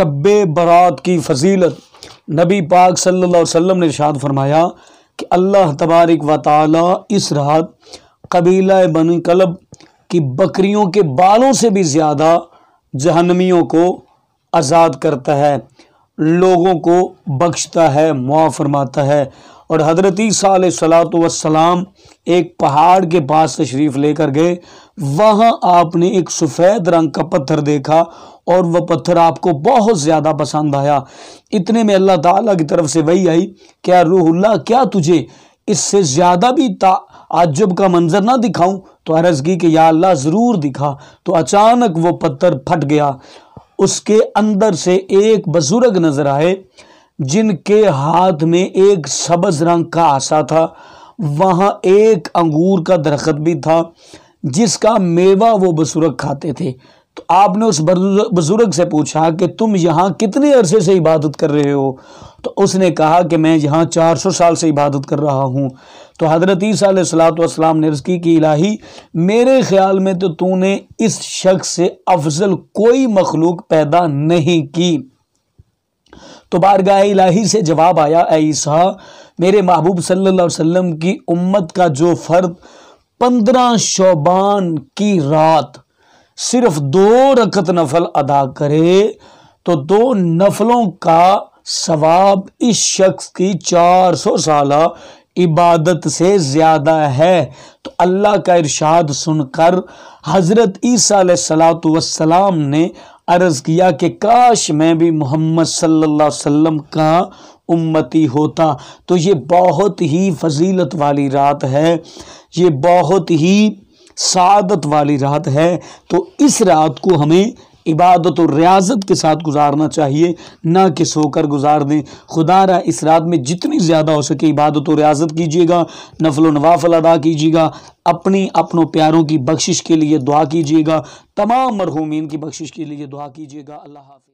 शब बरात की फजीलत नबी पाक सल्लल्लाहु अलैहि वसल्लम ने शाद फरमाया कि अल्लाह तबारक व ताली इस रात कबीला बन कलब की बकरियों के बालों से भी ज़्यादा जहनमियों को आज़ाद करता है लोगों को बख्शता है मुआफ़ फरमाता है और हजरत ईसा सलात वसलाम एक पहाड़ के पास तशरीफ़ लेकर गए वहाँ आपने एक सफ़ेद रंग का पत्थर देखा और वह पत्थर आपको बहुत ज़्यादा पसंद आया इतने में अल्लाह ताला की तरफ से वही आई क्या रूहुल्ला क्या तुझे इससे ज़्यादा भी ता आजब का मंज़र ना दिखाऊं तो अरजगी की कि या अल्लाह ज़रूर दिखा तो अचानक वो पत्थर फट गया उसके अंदर से एक बुजुर्ग नजर आए जिनके हाथ में एक सब्ज रंग का आशा था वहाँ एक अंगूर का दरख्त भी था जिसका मेवा वो बुजुर्ग खाते थे तो आपने उस बुज़ुर्ग से पूछा कि तुम यहाँ कितने अरसे से इबादत कर रहे हो तो उसने कहा कि मैं यहाँ चार सौ साल से इबादत कर रहा हूँ तो हज़रत ईसीम ने रस्की की इलाही मेरे ख्याल में तो तूने इस शख्स से अफजल कोई मखलूक पैदा नहीं की तो बारगाह इलाही से जवाब आया ऐसा मेरे महबूब सल्ला अलैहि की उम्मत का जो फ़र्द पंद्रह शोबान की रात सिर्फ दो रकत नफल अदा करे तो दो नफलों का सवाब इस शख्स की चार सौ साल इबादत से ज़्यादा है तो अल्लाह का इरशाद सुनकर हज़रत ईसा सलाम ने अर्ज़ किया कि काश मैं भी मोहम्मद सल्लल्लाहु अलैहि वसल्लम का उम्मती होता तो ये बहुत ही फजीलत वाली रात है ये बहुत ही सादत वाली रात है तो इस रात को हमें इबादत और रियाजत के साथ गुजारना चाहिए ना कि सोकर गुजार दें खुदा रहा इस रात में जितनी ज़्यादा हो सके इबादत और रियाजत कीजिएगा नफल नवाफल अदा कीजिएगा अपनी अपनों प्यारों की बख्शिश के लिए दुआ कीजिएगा तमाम मरहूमिन की बख्शिश के लिए दुआ कीजिएगा अल्लाह हाफि